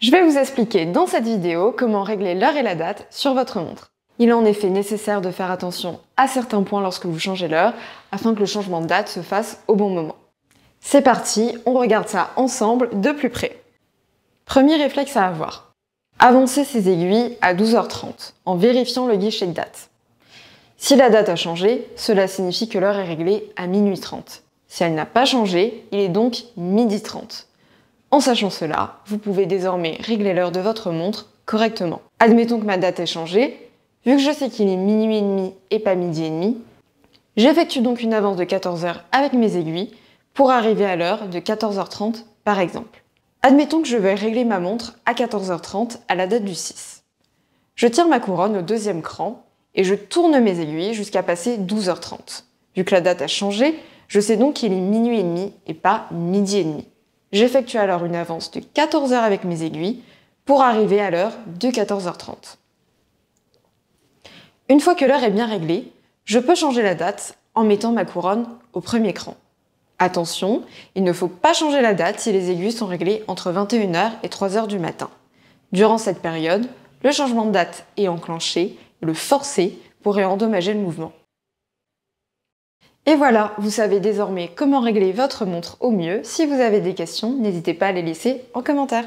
Je vais vous expliquer dans cette vidéo comment régler l'heure et la date sur votre montre. Il est en effet nécessaire de faire attention à certains points lorsque vous changez l'heure afin que le changement de date se fasse au bon moment. C'est parti, on regarde ça ensemble de plus près. Premier réflexe à avoir. Avancez ses aiguilles à 12h30 en vérifiant le guichet de date. Si la date a changé, cela signifie que l'heure est réglée à minuit 30. Si elle n'a pas changé, il est donc midi 30. En sachant cela, vous pouvez désormais régler l'heure de votre montre correctement. Admettons que ma date ait changé, vu que je sais qu'il est minuit et demi et pas midi et demi, j'effectue donc une avance de 14 heures avec mes aiguilles pour arriver à l'heure de 14h30 par exemple. Admettons que je vais régler ma montre à 14h30 à la date du 6. Je tire ma couronne au deuxième cran et je tourne mes aiguilles jusqu'à passer 12h30. Vu que la date a changé, je sais donc qu'il est minuit et demi et pas midi et demi. J'effectue alors une avance de 14 heures avec mes aiguilles pour arriver à l'heure de 14h30. Une fois que l'heure est bien réglée, je peux changer la date en mettant ma couronne au premier cran. Attention, il ne faut pas changer la date si les aiguilles sont réglées entre 21h et 3h du matin. Durant cette période, le changement de date est enclenché, le forcer pourrait endommager le mouvement. Et voilà, vous savez désormais comment régler votre montre au mieux. Si vous avez des questions, n'hésitez pas à les laisser en commentaire.